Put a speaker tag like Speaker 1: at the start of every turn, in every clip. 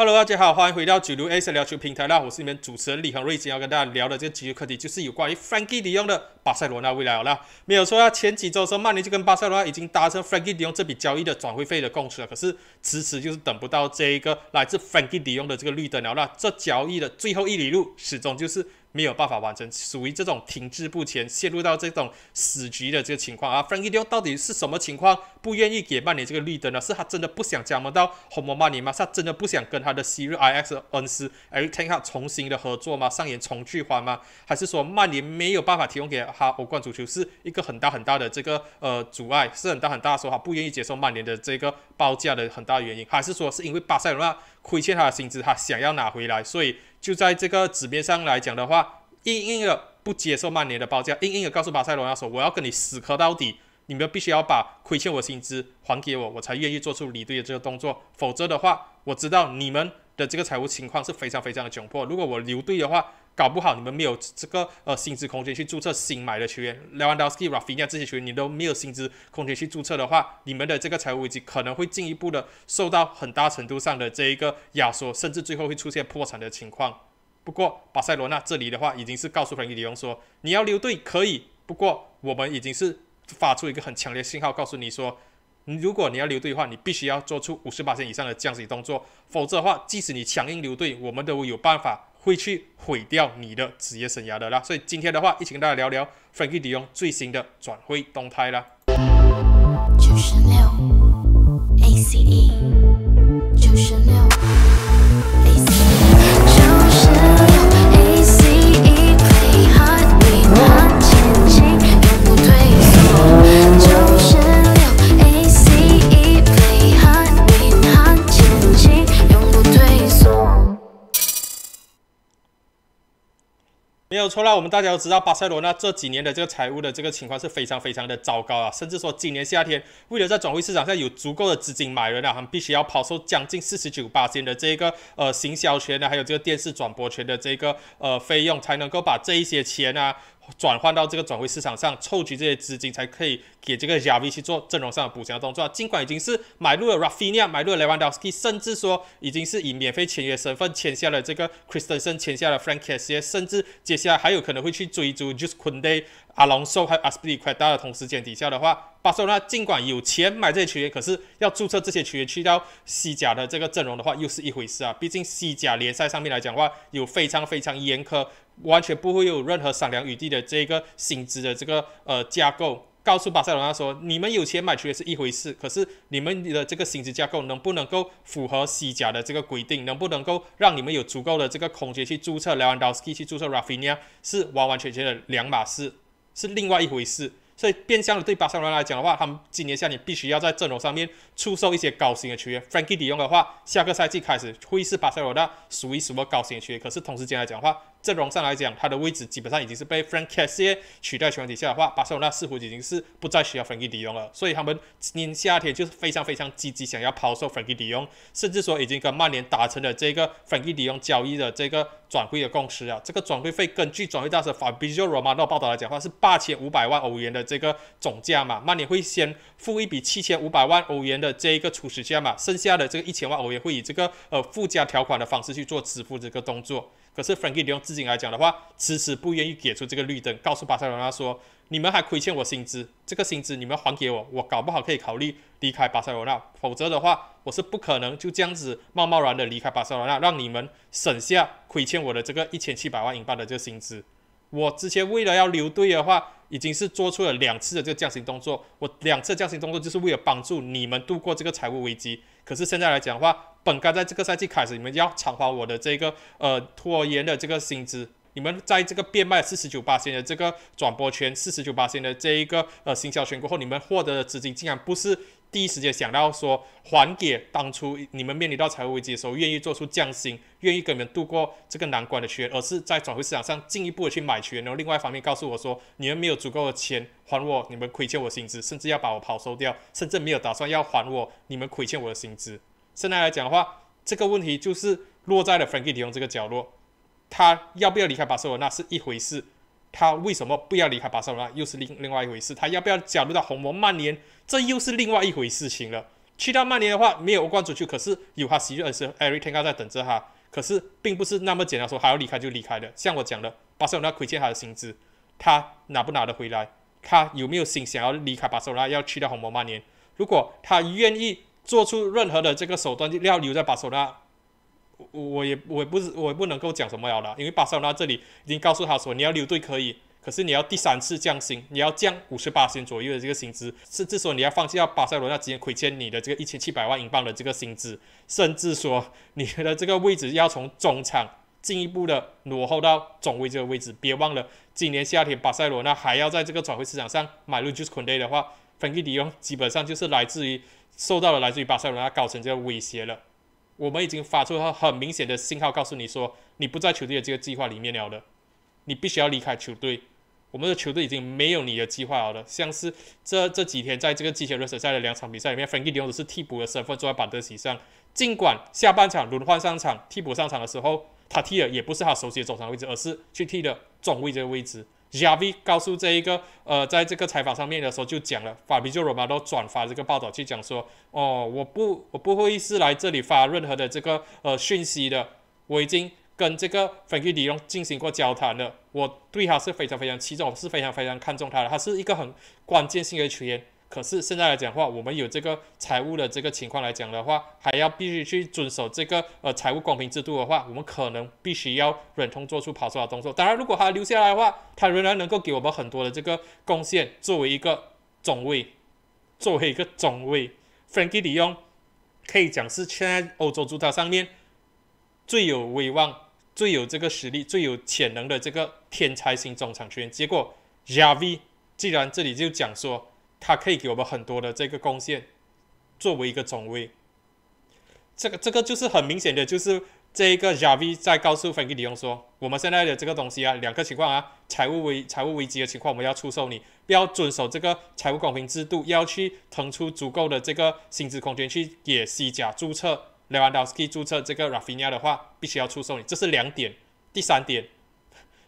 Speaker 1: Hello，大家好，欢迎回到九六 A 赛聊球平台啦！我是你们主持人李恒瑞，今天要跟大家聊的这个足球课题，就是有关于 f r a n k i e 迪用的巴塞罗那未来了。啦，没有说啊，前几周的时候，曼联就跟巴塞罗那已经达成 f r a n k i e 迪用这笔交易的转会费的共识了，可是迟迟就是等不到这一个来自 f r a n k i e 迪用的这个绿灯了那这交易的最后一里路，始终就是。没有办法完成，属于这种停滞不前，陷入到这种死局的这个情况啊。f r n a n d o 到底是什么情况？不愿意给曼联这个绿灯呢？是他真的不想加盟到红魔曼联吗？他真的不想跟他的昔日 I X 恩师 e c Tenga 重新的合作吗？上演重聚花吗？还是说曼联没有办法提供给他欧冠足球，是一个很大很大的这个呃阻碍，是很大很大的说他不愿意接受曼联的这个报价的很大原因？还是说是因为巴塞罗那？亏欠他的薪资，他想要拿回来，所以就在这个纸面上来讲的话，硬硬的不接受曼联的报价，硬硬的告诉巴塞罗那说：“我要跟你死磕到底，你们必须要把亏欠我薪资还给我，我才愿意做出离队的这个动作，否则的话，我知道你们的这个财务情况是非常非常的窘迫，如果我留队的话。”搞不好你们没有这个呃薪资空间去注册新买的球员，Lewandowski、Rafinha 这些球员你都没有薪资空间去注册的话，你们的这个财务危机可能会进一步的受到很大程度上的这一个压缩，甚至最后会出现破产的情况。不过巴塞罗那这里的话已经是告诉皮尔洛说，你要留队可以，不过我们已经是发出一个很强烈信号，告诉你说，如果你要留队的话，你必须要做出五十八线以上的降级动作，否则的话，即使你强硬留队，我们都有办法。会去毁掉你的职业生涯的啦，所以今天的话，一起跟大家聊聊 Frankie d i 迪翁最新的转会动态啦。没有错啦，我们大家都知道，巴塞罗那这几年的这个财务的这个情况是非常非常的糟糕啊，甚至说今年夏天，为了在转会市场上有足够的资金买人啊，他们必须要抛售将近四十九八千的这个呃行销权的，还有这个电视转播权的这个呃费用，才能够把这一些钱啊。转换到这个转会市场上，凑齐这些资金才可以给这个 j a v i a 去做阵容上的补强动作。尽管已经是买入了 Rafinha，买入了 Lewandowski，甚至说已经是以免费签约身份签下了这个 Kristensen，签下了 Frankie，甚至接下来还有可能会去追逐 Juventus s、o 还有和 Aspide。a 的同时间底下的话，巴塞罗那尽管有钱买这些球员，可是要注册这些球员去到西甲的这个阵容的话又是一回事啊。毕竟西甲联赛上面来讲的话，有非常非常严苛。完全不会有任何商量余地的这个薪资的这个呃架构，告诉巴塞罗那说，你们有钱买球员是一回事，可是你们的这个薪资架构能不能够符合西甲的这个规定，能不能够让你们有足够的这个空间去注册莱万多斯基去注册拉菲尼亚，是完完全全的两码事，是另外一回事。所以变相的对巴塞罗那来讲的话，他们今年夏天必须要在阵容上面出售一些高薪的球员。f r a n i e z 的话，下个赛季开始会是巴塞罗那属于什么高薪的球员？可是同时间来讲的话，阵容上来讲，他的位置基本上已经是被 f r a n a s i e 取代。球底下的话，巴塞罗那似乎已经是不再需要 f r a n d e z 了。所以他们今年夏天就是非常非常积极想要抛售 f r a n d e z 甚至说已经跟曼联达成了这个 f r a n d e z 交易的这个转会的共识啊。这个转会费根据转会大师 Fabio Romano 报道来讲的话，是八千五百万欧元的。这个总价嘛，那你会先付一笔七千五百万欧元的这一个初始价嘛，剩下的这个一千万欧元会以这个呃附加条款的方式去做支付这个动作。可是 Franky 用资金来讲的话，迟迟不愿意给出这个绿灯，告诉巴塞罗那说，你们还亏欠我薪资，这个薪资你们还给我，我搞不好可以考虑离开巴塞罗那，否则的话，我是不可能就这样子贸贸然的离开巴塞罗那，让你们省下亏欠我的这个一千七百万英镑的这个薪资。我之前为了要留队的话，已经是做出了两次的这个降薪动作。我两次降薪动作就是为了帮助你们度过这个财务危机。可是现在来讲的话，本该在这个赛季开始你们要偿还我的这个呃拖延的这个薪资。你们在这个变卖四十九八千的这个转播权，四十九八千的这一个呃行销权过后，你们获得的资金竟然不是第一时间想到说还给当初你们面临到财务危机的时候愿意做出降薪，愿意跟你们度过这个难关的学员，而是在转会市场上进一步的去买权。然后另外一方面告诉我说，你们没有足够的钱还我，你们亏欠我薪资，甚至要把我抛收掉，甚至没有打算要还我，你们亏欠我的薪资。现在来讲的话，这个问题就是落在了 Frankie 李勇这个角落。他要不要离开巴塞罗那是一回事，他为什么不要离开巴塞罗那又是另另外一回事，他要不要加入到红魔曼联，这又是另外一回事情了。去到曼联的话，没有欧冠足球，可是有他十月二十，艾瑞天高在等着他，可是并不是那么简单说还要离开就离开的。像我讲的，巴塞罗那亏欠他的薪资，他拿不拿得回来？他有没有心想要离开巴塞罗那，要去到红魔曼联？如果他愿意做出任何的这个手段就要留在巴塞罗那。我也我不是我也不能够讲什么了啦，因为巴塞罗那这里已经告诉他说你要留队可以，可是你要第三次降薪，你要降五十八薪左右的这个薪资，甚至说你要放弃掉巴塞罗那之前亏欠你的这个一千七百万英镑的这个薪资，甚至说你的这个位置要从中场进一步的落后到中卫这个位置。别忘了，今年夏天巴塞罗那还要在这个转会市场上买入 j u v e n 的话 f e r n a n i 基本上就是来自于受到了来自于巴塞罗那高层这个威胁了。我们已经发出很明显的信号，告诉你说，你不在球队的这个计划里面了的，你必须要离开球队。我们的球队已经没有你的计划了的。像是这这几天在这个季前热身赛的两场比赛里面，弗格里欧都是替补的身份坐在板凳席上。尽管下半场轮换上场，替补上场的时候，他踢的也不是他熟悉的中场位置，而是去替了中位这个位置。Javi 告诉这一个，呃，在这个采访上面的时候就讲了，法比焦罗马都转发这个报道去讲说，哦，我不，我不会是来这里发任何的这个呃讯息的，我已经跟这个芬尼里昂进行过交谈了，我对他是非常非常器重，是非常非常看重他的，他是一个很关键性的球员。可是现在来讲的话，我们有这个财务的这个情况来讲的话，还要必须去遵守这个呃财务公平制度的话，我们可能必须要忍痛做出跑出的动作。当然，如果他留下来的话，他仍然能够给我们很多的这个贡献，作为一个中卫，作为一个中卫 f r a n k i e h 用可以讲是现在欧洲足坛上面最有威望、最有这个实力、最有潜能的这个天才型中场球员。结果 j a v i 既然这里就讲说。它可以给我们很多的这个贡献，作为一个总位，这个这个就是很明显的，就是这个 Javi 在告诉 f e r 用 a n i o 说，我们现在的这个东西啊，两个情况啊，财务危财务危机的情况，我们要出售你，要遵守这个财务公平制度，要去腾出足够的这个薪资空间去给西甲注册 Levandowski 注册这个 Rafinha 的话，必须要出售你，这是两点。第三点，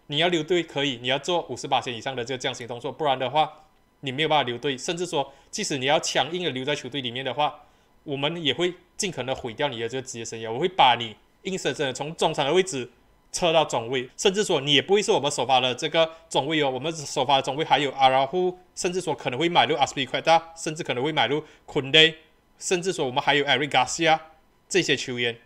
Speaker 1: 你要留队可以，你要做五十八线以上的这个降薪动作，不然的话。你没有办法留队，甚至说，即使你要强硬的留在球队里面的话，我们也会尽可能毁掉你的这个职业生涯。我会把你硬生生的从中场的位置撤到中位，甚至说你也不会是我们首发的这个中位哦。我们首发的中位还有阿拉夫，甚至说可能会买入阿斯皮奎达，甚至可能会买入昆雷，甚至说我们还有艾瑞加西亚这些球员，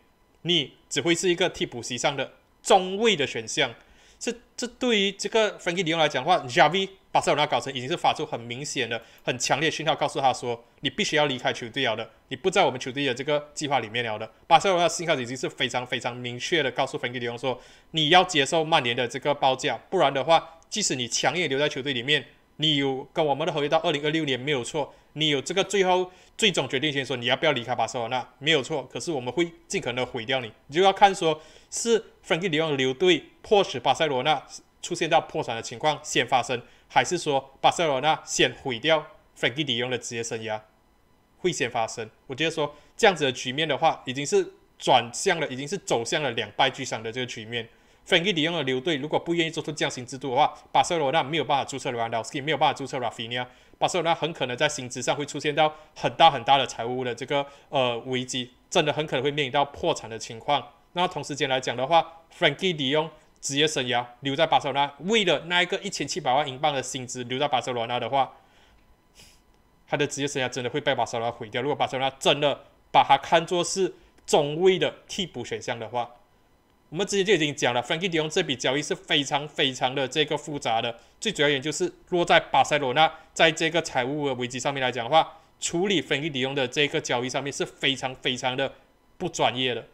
Speaker 1: 你只会是一个替补席上的中位的选项。这这对于这个弗兰基·里昂来讲的话，加 i 巴塞罗那搞成已经是发出很明显的、很强烈讯号，告诉他说，你必须要离开球队了的，你不在我们球队的这个计划里面了的。巴塞罗那信号已经是非常非常明确的，告诉弗兰基·里昂说，你要接受曼联的这个报价，不然的话，即使你强硬留在球队里面。你有跟我们的合约到二零二六年没有错，你有这个最后最终决定权，说你要不要离开巴塞罗那没有错，可是我们会尽可能毁掉你，就要看说是弗里迪隆留队迫使巴塞罗那出现到破产的情况先发生，还是说巴塞罗那先毁掉弗里迪隆的职业生涯会先发生，我觉得说这样子的局面的话，已经是转向了，已经是走向了两败俱伤的这个局面。f r a n k i n h o 留队，如果不愿意做出降薪制度的话，巴塞罗那没有办法注册 r a u 也没有办法注册 Rafinha，巴塞罗那很可能在薪资上会出现到很大很大的财务的这个呃危机，真的很可能会面临到破产的情况。那同时间来讲的话 f r a n k i n h o 职业生涯留在巴塞罗那，为了那一个一千七百万英镑的薪资留在巴塞罗那的话，他的职业生涯真的会被巴塞罗那毁掉。如果巴塞罗那真的把他看作是中位的替补选项的话，我们之前就已经讲了，Fernandinho 这笔交易是非常非常的这个复杂的，最主要点就是落在巴塞罗那在这个财务的危机上面来讲的话，处理 Fernandinho 的这个交易上面是非常非常的不专业的。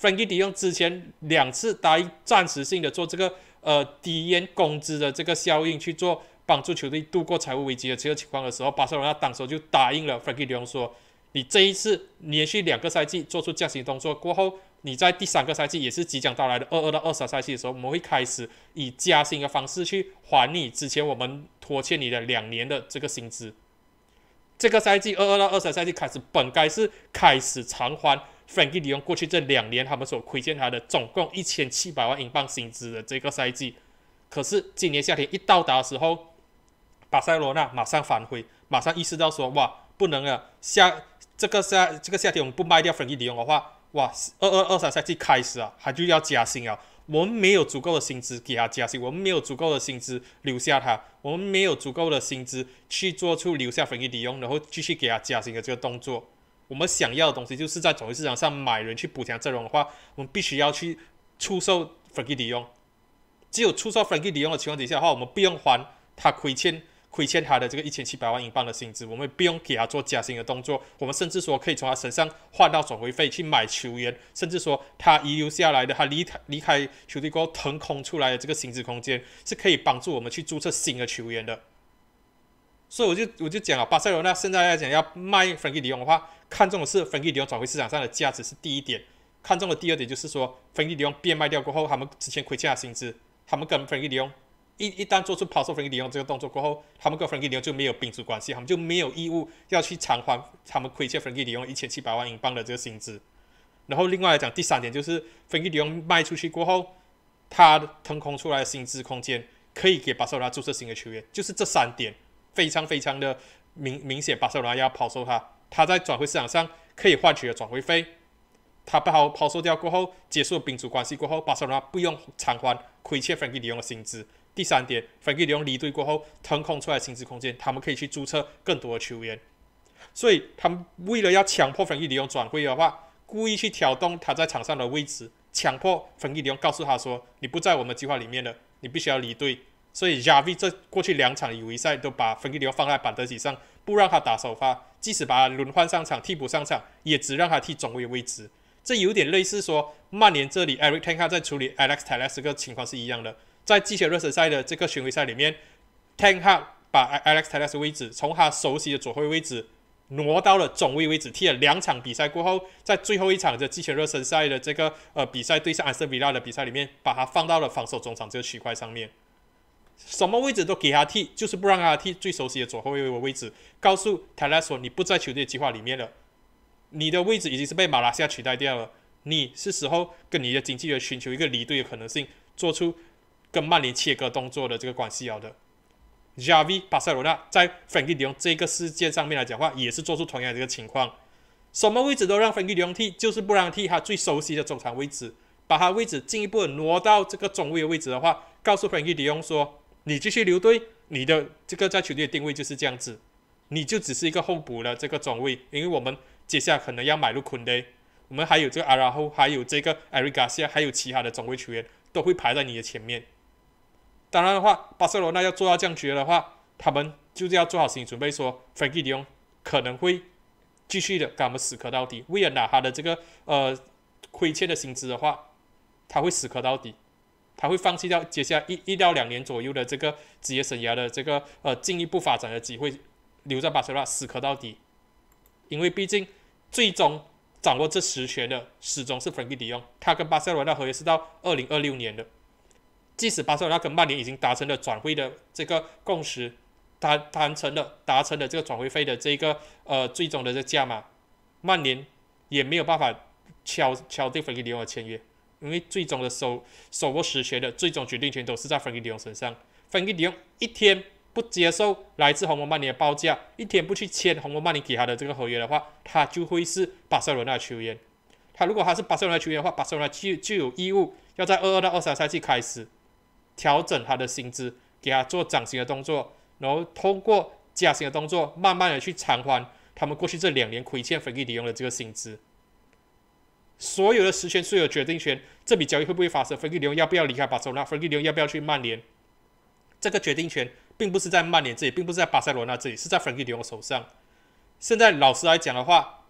Speaker 1: Fernandinho 之前两次答应暂时性的做这个呃低薪工资的这个效应去做帮助球队度过财务危机的这个情况的时候，巴塞罗那当时就答应了 Fernandinho 说，你这一次连续两个赛季做出降薪动作过后。你在第三个赛季也是即将到来的二二到二三赛季的时候，我们会开始以加薪的方式去还你之前我们拖欠你的两年的这个薪资。这个赛季二二到二三赛季开始，本该是开始偿还弗兰基·利用过去这两年他们所亏欠他的总共一千七百万英镑薪资的这个赛季，可是今年夏天一到达的时候，巴塞罗那马上反悔，马上意识到说：哇，不能啊！夏这个夏这个夏天我们不卖掉弗兰基·利用的话。哇，二二二三赛季开始啊，他就要加薪啊！我们没有足够的薪资给他加薪，我们没有足够的薪资留下他，我们没有足够的薪资去做出留下 f e r 用，然后继续给他加薪的这个动作。我们想要的东西就是在总会市场上买人去补强阵容的话，我们必须要去出售 f e r 用。只有出售 f e r 用的情况底下的话，我们不用还他亏欠。亏欠他的这个一千七百万英镑的薪资，我们不用给他做加薪的动作。我们甚至说可以从他身上换到转会费去买球员，甚至说他遗留下来的他离开离开球队过后腾空出来的这个薪资空间是可以帮助我们去注册新的球员的。所以我就我就讲了，巴塞罗那现在要讲要卖弗里迪翁的话，看中的是弗里迪翁转会市场上的价值是第一点，看中的第二点就是说弗里迪翁变卖掉过后他们之前亏欠的薪资，他们跟弗里迪翁。一一旦做出抛售弗兰基利用这个动作过后，他们跟弗兰基利用就没有宾主关系，他们就没有义务要去偿还他们亏欠弗兰基利用一千七百万英镑的这个薪资。然后另外来讲，第三点就是弗兰基利用卖出去过后，他腾空出来的薪资空间可以给巴塞罗那注册新的球员。就是这三点非常非常的明明显，巴塞罗那要抛售他，他在转会市场上可以换取的转会费。他不好抛售掉过后，结束宾主关系过后，巴塞罗那不用偿还亏欠弗兰基利用的薪资。第三点，弗格里隆离队过后腾空出来薪资空间，他们可以去注册更多的球员。所以，他们为了要强迫弗格里隆转会的话，故意去挑动他在场上的位置，强迫弗格里隆告诉他说：“你不在我们计划里面了，你必须要离队。”所以，加 i 这过去两场友谊赛都把弗格里隆放在板凳席上，不让他打首发。即使把他轮换上场、替补上场，也只让他踢中卫位置。这有点类似说曼联这里，t e 克 k a 在处理 Alex Telles 这个情况是一样的。在季前热身赛的这个巡回赛里面，t 泰克把 Alex Telles 位置从他熟悉的左后卫位置挪到了中卫位置踢了两场比赛过后，在最后一场的季前热身赛的这个呃比赛对上安森维拉的比赛里面，把他放到了防守中场这个区块上面，什么位置都给他踢，就是不让他踢最熟悉的左后卫位位置。告诉 t e l e s 说：“你不在球队计划里面了，你的位置已经是被马拉西亚取代掉了，你是时候跟你的经纪人寻求一个离队的可能性，做出。”跟曼联切割动作的这个关系了的，G.R.V. 巴塞罗那在 f e r 用 a n i o 这个事件上面来讲话，也是做出同样的这个情况。什么位置都让 f e r 用，a n i o 踢，就是不让踢他最熟悉的中场位置。把他位置进一步挪到这个中卫的位置的话，告诉 f e r 用 a n i o 说：“你继续留队，你的这个在球队的定位就是这样子，你就只是一个候补了这个中卫。因为我们接下来可能要买入 k u n l 我们还有这个阿拉后，还有这个 e r i g a r a 还有其他的中卫球员都会排在你的前面。”当然的话，巴塞罗那要做好降级的话，他们就是要做好心理准备，说费基迪昂可能会继续的跟他们死磕到底，为了拿他的这个呃亏欠的薪资的话，他会死磕到底，他会放弃掉接下来一到两年左右的这个职业生涯的这个呃进一步发展的机会，留在巴塞罗那死磕到底，因为毕竟最终掌握这实权的始终是费基迪翁，他跟巴塞罗那合约是到二零二六年的。即使巴塞罗那跟曼联已经达成了转会的这个共识，谈谈成了，达成了这个转会费的这个呃最终的这个价码，曼联也没有办法敲敲定弗里迪翁的签约，因为最终的收收握实权的最终决定权都是在弗里迪翁身上。弗里迪翁一天不接受来自红魔曼联的报价，一天不去签红魔曼联给他的这个合约的话，他就会是巴塞罗那球员。他如果他是巴塞罗那球员的话，巴塞罗那就就有义务要在二二到二三赛季开始。调整他的薪资，给他做涨薪的动作，然后通过加薪的动作，慢慢的去偿还他们过去这两年亏欠弗格里用的这个薪资。所有的实权、所有决定权，这笔交易会不会发生？弗格里隆要不要离开巴塞罗那？弗格里隆要不要去曼联？这个决定权并不是在曼联这里，并不是在巴塞罗那这里，是在弗格里隆手上。现在老实来讲的话，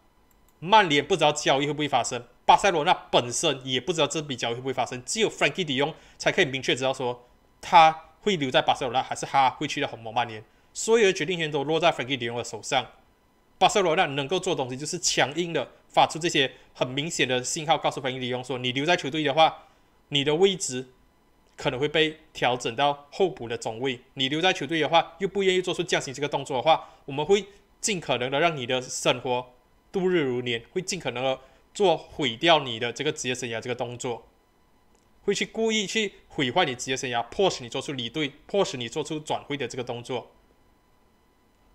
Speaker 1: 曼联不知道交易会不会发生。巴塞罗那本身也不知道这笔交易会不会发生，只有 f r a n k i e 迪翁才可以明确知道说他会留在巴塞罗那，还是他会去到红魔曼联。所有的决定权都落在 f r a n k i e 迪翁的手上。巴塞罗那能够做的东西，就是强硬的发出这些很明显的信号，告诉 f r a n k i e 迪翁说：“你留在球队的话，你的位置可能会被调整到候补的中位。你留在球队的话，又不愿意做出降薪这个动作的话，我们会尽可能的让你的生活度日如年，会尽可能的。做毁掉你的这个职业生涯这个动作，会去故意去毁坏你职业生涯，迫使你做出离队，迫使你做出转会的这个动作。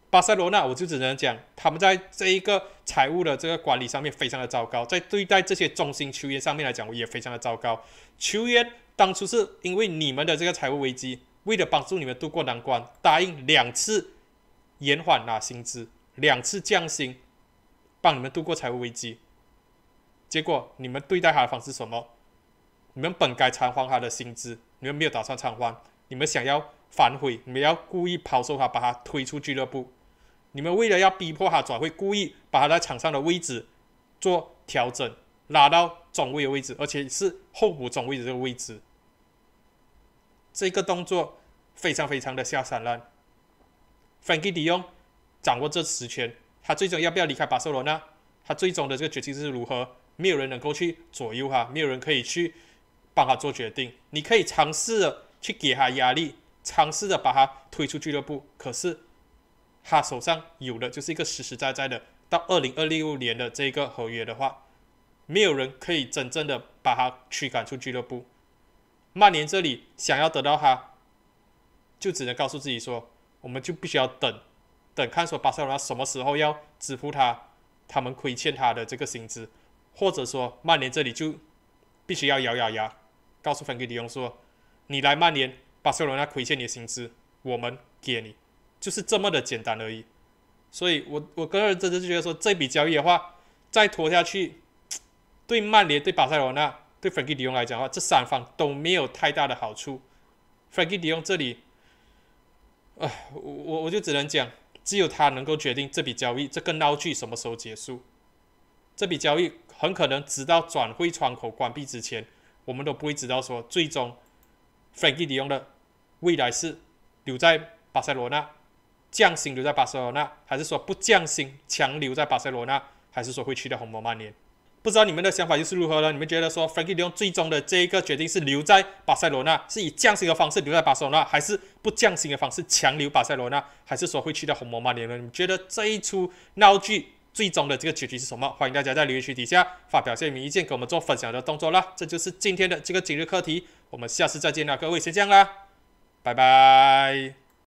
Speaker 1: 巴塞罗那，我就只能讲他们在这一个财务的这个管理上面非常的糟糕，在对待这些中心球员上面来讲我也非常的糟糕。球员当初是因为你们的这个财务危机，为了帮助你们度过难关，答应两次延缓拿薪资，两次降薪，帮你们度过财务危机。结果你们对待他的方式什么？你们本该偿还他的薪资，你们没有打算偿还，你们想要反悔，你们要故意抛售他，把他推出俱乐部。你们为了要逼迫他转会，故意把他在场上的位置做调整，拉到中卫的位置，而且是后补中卫这个位置。这个动作非常非常的下三滥。范 i 利用，掌握这实权，他最终要不要离开巴塞罗那？他最终的这个决定是如何？没有人能够去左右他，没有人可以去帮他做决定。你可以尝试着去给他压力，尝试着把他推出俱乐部。可是他手上有的就是一个实实在在的到二零二六年的这个合约的话，没有人可以真正的把他驱赶出俱乐部。曼联这里想要得到他，就只能告诉自己说，我们就必须要等等看，说巴塞罗那什么时候要支付他他们亏欠他的这个薪资。或者说，曼联这里就必须要咬咬牙，告诉弗朗迪翁说：“你来曼联，巴塞罗那亏欠你的薪资，我们给你，就是这么的简单而已。”所以，我我个人真的是觉得说，这笔交易的话，再拖下去，对曼联、对巴塞罗那、对弗朗迪翁来讲的话，这三方都没有太大的好处。弗朗迪翁这里，啊，我我就只能讲，只有他能够决定这笔交易这个闹剧什么时候结束，这笔交易。很可能直到转会窗口关闭之前，我们都不会知道说最终，弗里迪隆的未来是留在巴塞罗那降薪留在巴塞罗那，还是说不降薪强留在巴塞罗那，还是说会去到红魔曼联？不知道你们的想法又是如何呢？你们觉得说弗 e 迪用最终的这一个决定是留在巴塞罗那，是以降薪的方式留在巴塞罗那，还是不降薪的方式强留巴塞罗那，还是说会去到红魔曼联呢？你们觉得这一出闹剧？最终的这个结局是什么？欢迎大家在留言区底下发表自己意见，给我们做分享的动作啦！这就是今天的这个今日课题，我们下次再见啦，各位先这样啦，拜拜。